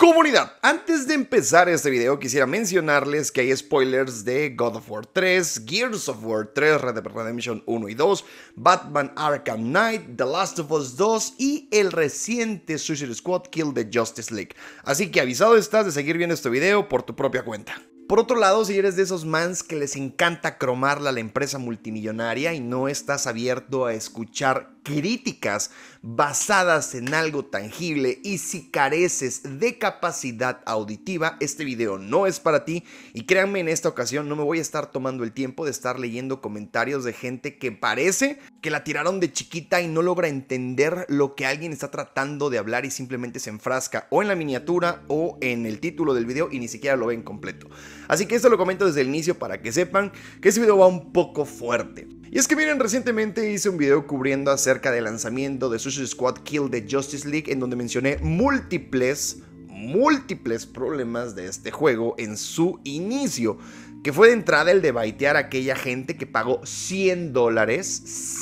Comunidad, antes de empezar este video quisiera mencionarles que hay spoilers de God of War 3, Gears of War 3, Red Dead Redemption 1 y 2, Batman Arkham Knight, The Last of Us 2 y el reciente Suicide Squad Kill de Justice League. Así que avisado estás de seguir viendo este video por tu propia cuenta. Por otro lado, si eres de esos mans que les encanta cromarla a la empresa multimillonaria y no estás abierto a escuchar críticas basadas en algo tangible y si careces de capacidad auditiva, este video no es para ti y créanme en esta ocasión no me voy a estar tomando el tiempo de estar leyendo comentarios de gente que parece que la tiraron de chiquita y no logra entender lo que alguien está tratando de hablar y simplemente se enfrasca o en la miniatura o en el título del video y ni siquiera lo ven completo. Así que esto lo comento desde el inicio para que sepan que este video va un poco fuerte. Y es que miren, recientemente hice un video cubriendo acerca del lanzamiento de Sushi Squad Kill de Justice League en donde mencioné múltiples múltiples problemas de este juego en su inicio que fue de entrada el de baitear a aquella gente que pagó 100 dólares,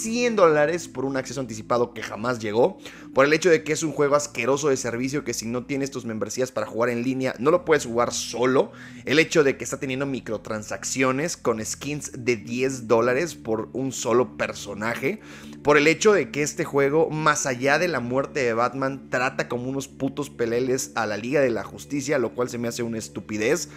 100 dólares por un acceso anticipado que jamás llegó, por el hecho de que es un juego asqueroso de servicio que si no tienes tus membresías para jugar en línea, no lo puedes jugar solo, el hecho de que está teniendo microtransacciones con skins de 10 dólares por un solo personaje, por el hecho de que este juego, más allá de la muerte de Batman, trata como unos putos peleles a la Liga de la Justicia, lo cual se me hace una estupidez,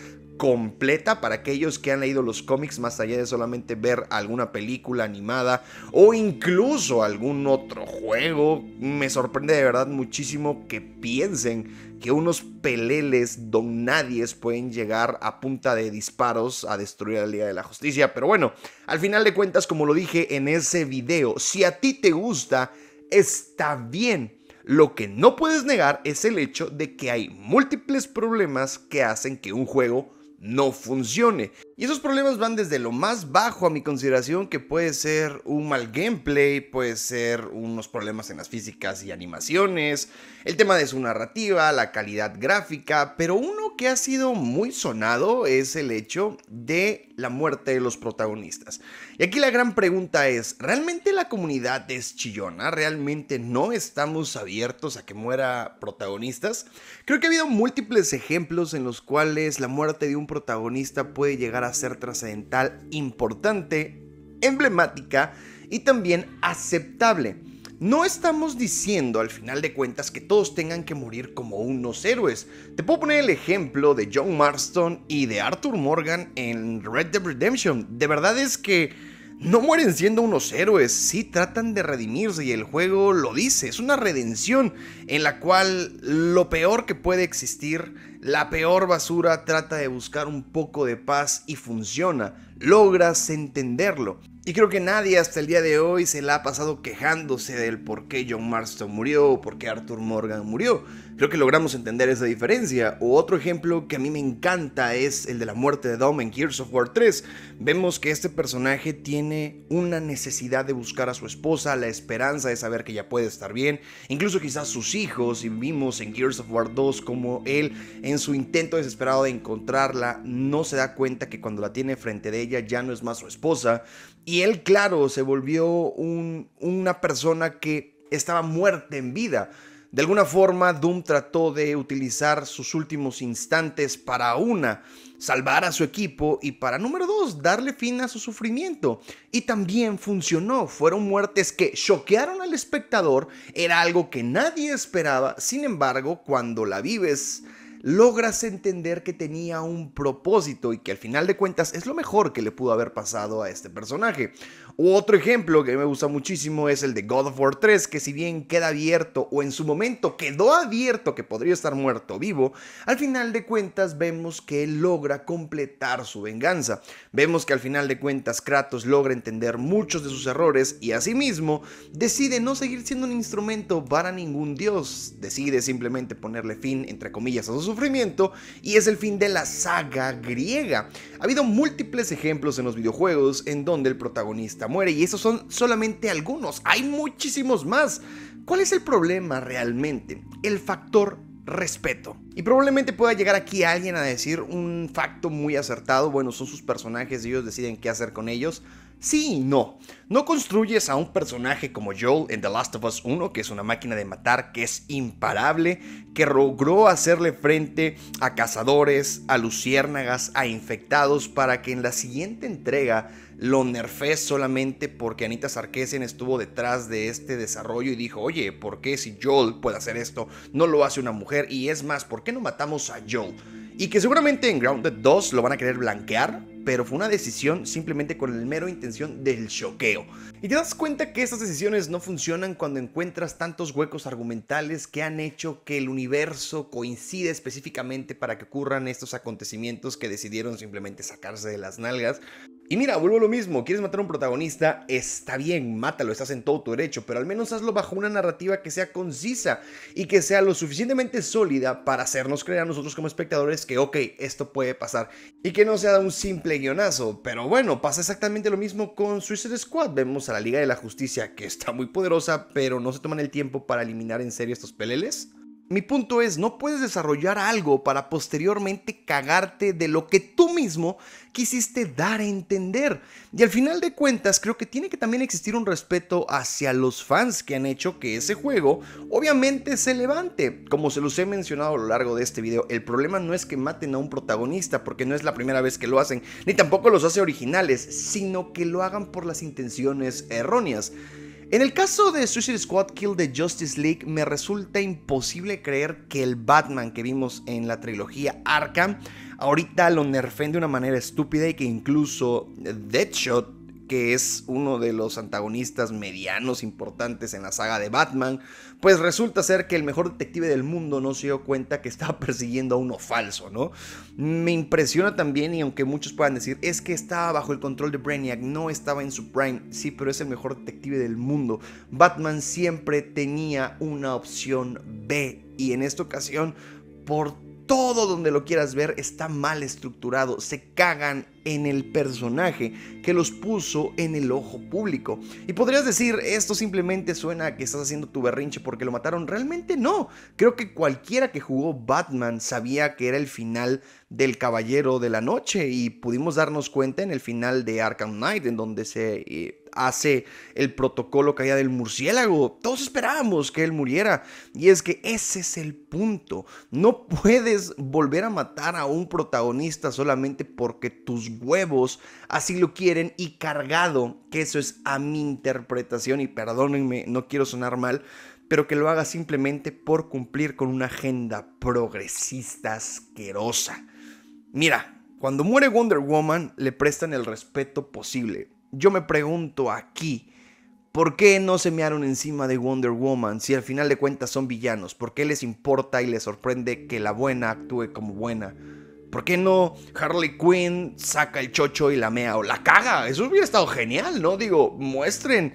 completa para aquellos que han leído los cómics más allá de solamente ver alguna película animada o incluso algún otro juego. Me sorprende de verdad muchísimo que piensen que unos peleles don nadies pueden llegar a punta de disparos a destruir la Liga de la Justicia. Pero bueno, al final de cuentas, como lo dije en ese video, si a ti te gusta, está bien. Lo que no puedes negar es el hecho de que hay múltiples problemas que hacen que un juego no funcione. Y esos problemas van desde lo más bajo a mi consideración, que puede ser un mal gameplay, puede ser unos problemas en las físicas y animaciones, el tema de su narrativa, la calidad gráfica, pero uno que ha sido muy sonado es el hecho de la muerte de los protagonistas. Y aquí la gran pregunta es, ¿realmente la comunidad es chillona? ¿Realmente no estamos abiertos a que muera protagonistas? Creo que ha habido múltiples ejemplos en los cuales la muerte de un protagonista puede llegar a ser trascendental, importante, emblemática y también aceptable. No estamos diciendo al final de cuentas que todos tengan que morir como unos héroes. Te puedo poner el ejemplo de John Marston y de Arthur Morgan en Red Dead Redemption. De verdad es que no mueren siendo unos héroes, sí tratan de redimirse y el juego lo dice, es una redención en la cual lo peor que puede existir, la peor basura trata de buscar un poco de paz y funciona logras entenderlo. Y creo que nadie hasta el día de hoy se la ha pasado quejándose del por qué John Marston murió o por qué Arthur Morgan murió. Creo que logramos entender esa diferencia. otro ejemplo que a mí me encanta es el de la muerte de Dom en Gears of War 3. Vemos que este personaje tiene una necesidad de buscar a su esposa, la esperanza de saber que ya puede estar bien, incluso quizás sus hijos. Y vimos en Gears of War 2 como él, en su intento desesperado de encontrarla, no se da cuenta que cuando la tiene frente de ella, ya no es más su esposa. Y él, claro, se volvió una persona que estaba muerta en vida. De alguna forma, Doom trató de utilizar sus últimos instantes para una, salvar a su equipo y para número dos, darle fin a su sufrimiento. Y también funcionó, fueron muertes que choquearon al espectador, era algo que nadie esperaba, sin embargo, cuando la vives logras entender que tenía un propósito y que al final de cuentas es lo mejor que le pudo haber pasado a este personaje. Otro ejemplo que me gusta muchísimo es el de God of War 3, que si bien queda abierto o en su momento quedó abierto que podría estar muerto o vivo, al final de cuentas vemos que él logra completar su venganza. Vemos que al final de cuentas Kratos logra entender muchos de sus errores y asimismo decide no seguir siendo un instrumento para ningún dios, decide simplemente ponerle fin entre comillas a su sufrimiento y es el fin de la saga griega. Ha habido múltiples ejemplos en los videojuegos en donde el protagonista muere y esos son solamente algunos, hay muchísimos más. ¿Cuál es el problema realmente? El factor respeto. Y probablemente pueda llegar aquí alguien a decir un facto muy acertado, bueno, son sus personajes, y ellos deciden qué hacer con ellos, Sí y no. No construyes a un personaje como Joel en The Last of Us 1, que es una máquina de matar, que es imparable, que logró hacerle frente a cazadores, a luciérnagas, a infectados, para que en la siguiente entrega lo nerfes solamente porque Anita Sarkeesian estuvo detrás de este desarrollo y dijo, oye, ¿por qué si Joel puede hacer esto, no lo hace una mujer? Y es más, ¿por qué no matamos a Joel? Y que seguramente en Grounded 2 lo van a querer blanquear, pero fue una decisión simplemente con el mero intención del choqueo. Y te das cuenta que estas decisiones no funcionan cuando encuentras tantos huecos argumentales que han hecho que el universo coincida específicamente para que ocurran estos acontecimientos que decidieron simplemente sacarse de las nalgas. Y mira, vuelvo a lo mismo, quieres matar a un protagonista, está bien, mátalo, estás en todo tu derecho, pero al menos hazlo bajo una narrativa que sea concisa y que sea lo suficientemente sólida para hacernos creer a nosotros como espectadores que, ok, esto puede pasar y que no sea un simple pero bueno, pasa exactamente lo mismo con Suicide Squad. Vemos a la Liga de la Justicia que está muy poderosa, pero no se toman el tiempo para eliminar en serio estos peleles. Mi punto es, no puedes desarrollar algo para posteriormente cagarte de lo que tú mismo quisiste dar a entender. Y al final de cuentas, creo que tiene que también existir un respeto hacia los fans que han hecho que ese juego obviamente se levante. Como se los he mencionado a lo largo de este video, el problema no es que maten a un protagonista, porque no es la primera vez que lo hacen, ni tampoco los hace originales, sino que lo hagan por las intenciones erróneas. En el caso de Suicide Squad Kill de Justice League, me resulta imposible creer que el Batman que vimos en la trilogía Arkham ahorita lo nerfen de una manera estúpida y que incluso Deadshot que es uno de los antagonistas medianos importantes en la saga de Batman, pues resulta ser que el mejor detective del mundo no se dio cuenta que estaba persiguiendo a uno falso, ¿no? Me impresiona también, y aunque muchos puedan decir, es que estaba bajo el control de Brainiac, no estaba en su prime, sí, pero es el mejor detective del mundo. Batman siempre tenía una opción B, y en esta ocasión, por todo donde lo quieras ver está mal estructurado, se cagan en el personaje que los puso en el ojo público. Y podrías decir, esto simplemente suena a que estás haciendo tu berrinche porque lo mataron. Realmente no. Creo que cualquiera que jugó Batman sabía que era el final del Caballero de la Noche y pudimos darnos cuenta en el final de Arkham Knight, en donde se eh, hace el protocolo caída del murciélago. Todos esperábamos que él muriera. Y es que ese es el punto. No puedes volver a matar a un protagonista solamente porque tus huevos así lo quieren y cargado, que eso es a mi interpretación y perdónenme, no quiero sonar mal, pero que lo haga simplemente por cumplir con una agenda progresista asquerosa. Mira, cuando muere Wonder Woman le prestan el respeto posible yo me pregunto aquí, ¿por qué no se mearon encima de Wonder Woman si al final de cuentas son villanos? ¿Por qué les importa y les sorprende que la buena actúe como buena? ¿Por qué no Harley Quinn saca el chocho y la mea o la caga? Eso hubiera estado genial, ¿no? Digo, muestren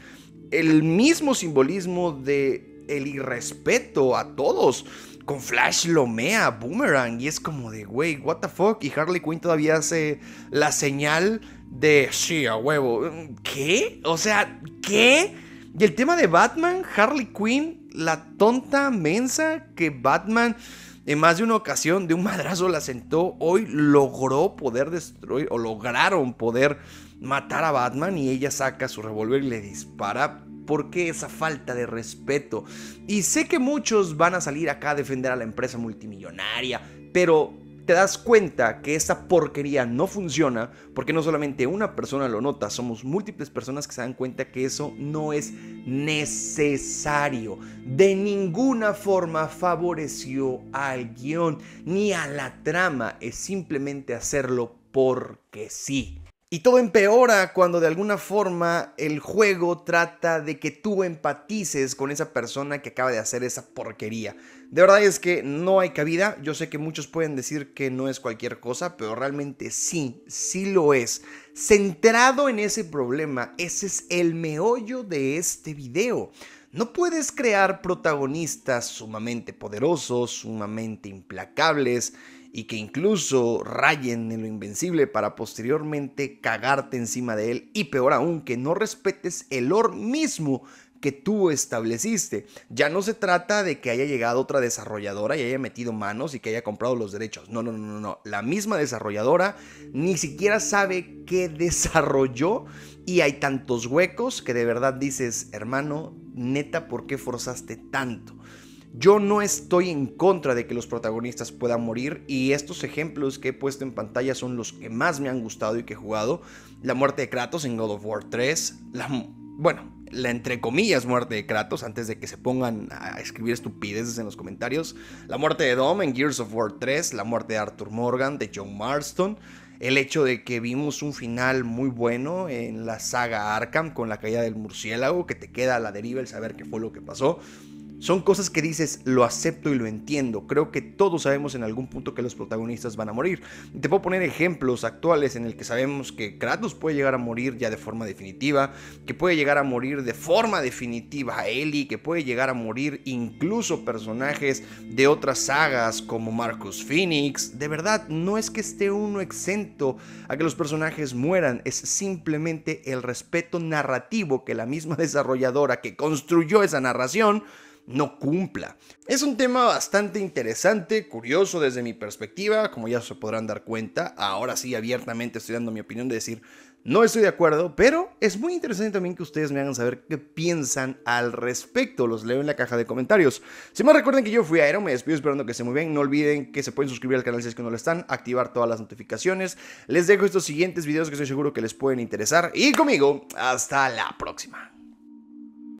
el mismo simbolismo de el irrespeto a todos. Con Flash Lomea, Boomerang, y es como de, güey, what the fuck. Y Harley Quinn todavía hace la señal de, sí, a huevo. ¿Qué? O sea, ¿qué? Y el tema de Batman, Harley Quinn, la tonta mensa que Batman en más de una ocasión de un madrazo la sentó, hoy logró poder destruir o lograron poder matar a Batman y ella saca su revólver y le dispara ¿Por qué esa falta de respeto? Y sé que muchos van a salir acá a defender a la empresa multimillonaria, pero te das cuenta que esa porquería no funciona, porque no solamente una persona lo nota, somos múltiples personas que se dan cuenta que eso no es necesario. De ninguna forma favoreció al guión ni a la trama, es simplemente hacerlo porque sí. Y todo empeora cuando de alguna forma el juego trata de que tú empatices con esa persona que acaba de hacer esa porquería. De verdad es que no hay cabida. Yo sé que muchos pueden decir que no es cualquier cosa, pero realmente sí, sí lo es. Centrado en ese problema, ese es el meollo de este video. No puedes crear protagonistas sumamente poderosos, sumamente implacables y que incluso rayen en lo invencible para posteriormente cagarte encima de él y peor aún que no respetes el or mismo que tú estableciste. Ya no se trata de que haya llegado otra desarrolladora y haya metido manos y que haya comprado los derechos. No, no, no, no, no. La misma desarrolladora ni siquiera sabe qué desarrolló y hay tantos huecos que de verdad dices, hermano, neta, ¿por qué forzaste tanto? Yo no estoy en contra de que los protagonistas puedan morir y estos ejemplos que he puesto en pantalla son los que más me han gustado y que he jugado. La muerte de Kratos en God of War 3, la, bueno, la entre comillas muerte de Kratos antes de que se pongan a escribir estupideces en los comentarios, la muerte de Dom en Gears of War 3, la muerte de Arthur Morgan, de John Marston, el hecho de que vimos un final muy bueno en la saga Arkham con la caída del murciélago, que te queda a la deriva el saber qué fue lo que pasó. Son cosas que dices, lo acepto y lo entiendo. Creo que todos sabemos en algún punto que los protagonistas van a morir. Te puedo poner ejemplos actuales en el que sabemos que Kratos puede llegar a morir ya de forma definitiva, que puede llegar a morir de forma definitiva a Ellie, que puede llegar a morir incluso personajes de otras sagas como Marcus Phoenix. De verdad, no es que esté uno exento a que los personajes mueran, es simplemente el respeto narrativo que la misma desarrolladora que construyó esa narración no cumpla. Es un tema bastante interesante, curioso desde mi perspectiva, como ya se podrán dar cuenta, ahora sí abiertamente estoy dando mi opinión de decir, no estoy de acuerdo, pero es muy interesante también que ustedes me hagan saber qué piensan al respecto. Los leo en la caja de comentarios. Si más recuerden que yo fui Aero, me despido esperando que se muy bien. No olviden que se pueden suscribir al canal si es que no lo están, activar todas las notificaciones. Les dejo estos siguientes videos que estoy seguro que les pueden interesar. Y conmigo, hasta la próxima.